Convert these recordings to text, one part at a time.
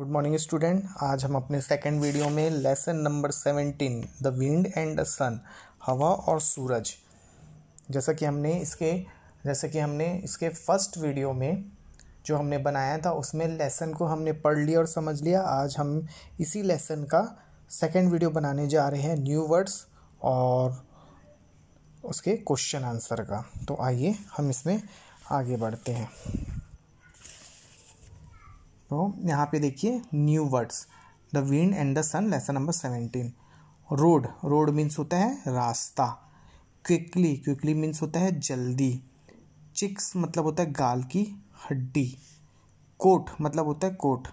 good morning student आज हम अपने सेकेंड वीडियो में lesson number seventeen the wind and the sun हवा और सूरज जैसा कि हमने इसके जैसे कि हमने इसके फर्स्ट वीडियो में जो हमने बनाया था उसमें लेसन को हमने पढ़ लिया और समझ लिया आज हम इसी लेसन का सेकेंड वीडियो बनाने जा रहे हैं न्यू वर्ड्स और उसके क्वेश्चन आंसर का तो आइए हम इसमें आगे बढ़ते हैं तो यहाँ पे देखिए new words the wind and the sun lesson number seventeen road road means होता है रास्ता क्विकली क्विकली मीन्स होता है जल्दी चिक्स मतलब होता है गाल की हड्डी कोट मतलब होता है कोट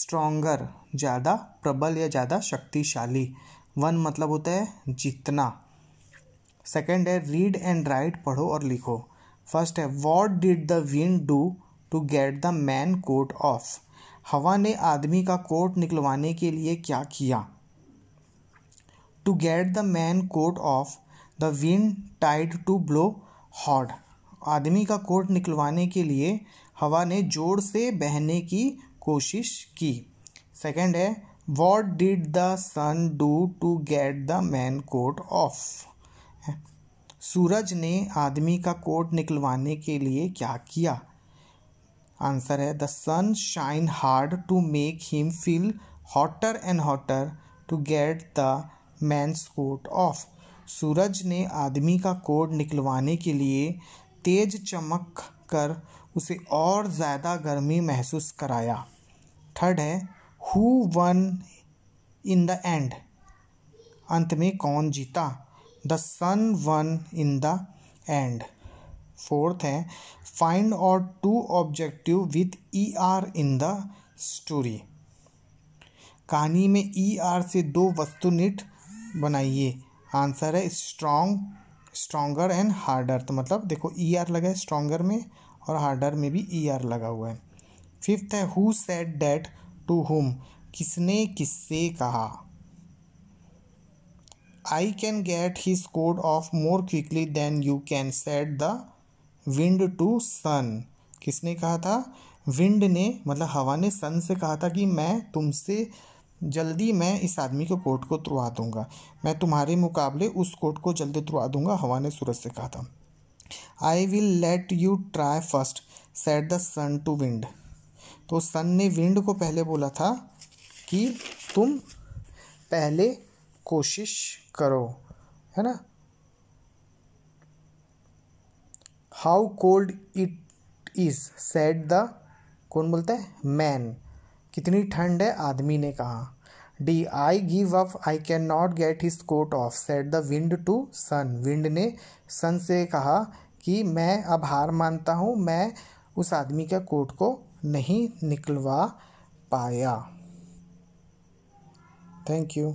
स्ट्रोंगर ज़्यादा प्रबल या ज़्यादा शक्तिशाली वन मतलब होता है जीतना सेकेंड है रीड एंड राइट पढ़ो और लिखो फर्स्ट है what did the wind do to get the man coat off हवा ने आदमी का कोट निकलवाने के लिए क्या किया to get the man coat off the wind टाइड टू ब्लो हॉड आदमी का कोट निकलवाने के लिए हवा ने जोर से बहने की कोशिश की सेकेंड है what did the sun do to get the man coat off सूरज ने आदमी का कोट निकलवाने के लिए क्या किया आंसर है the sun shine hard to make him feel hotter and hotter to get the man's coat off सूरज ने आदमी का कोट निकलवाने के लिए तेज चमक कर उसे और ज़्यादा गर्मी महसूस कराया थर्ड है who won in the end अंत में कौन जीता the sun won in the end fourth है फाइंड और two objective with E R in the story कहानी में ई e आर से दो वस्तुनिट बनाइए आंसर है स्ट्रॉन्ग स्ट्रॉन्गर एंड हार्डर तो मतलब देखो ई e आर लगा है स्ट्रोंगर में और हार्डर में भी ई e आर लगा हुआ है फिफ्थ है who said that to whom किसने किससे कहा I can get his coat off more quickly than you can said the wind to sun किसने कहा था विंड ने मतलब हवा ने सन से कहा था कि मैं तुमसे जल्दी मैं इस आदमी के कोट को तुरवा दूंगा मैं तुम्हारे मुकाबले उस कोट को जल्दी तुरवा दूंगा हवा ने सूरज से कहा था I will let you try first said the sun to wind तो सन ने विंड को पहले बोला था कि तुम पहले कोशिश करो है ना how cold it is said the कौन बोलता है मैन कितनी ठंड है आदमी ने कहा डी I give up I can not get his coat off said the wind to sun wind ने सन से कहा कि मैं अब हार मानता हूँ मैं उस आदमी के कोट को नहीं निकलवा पाया थैंक यू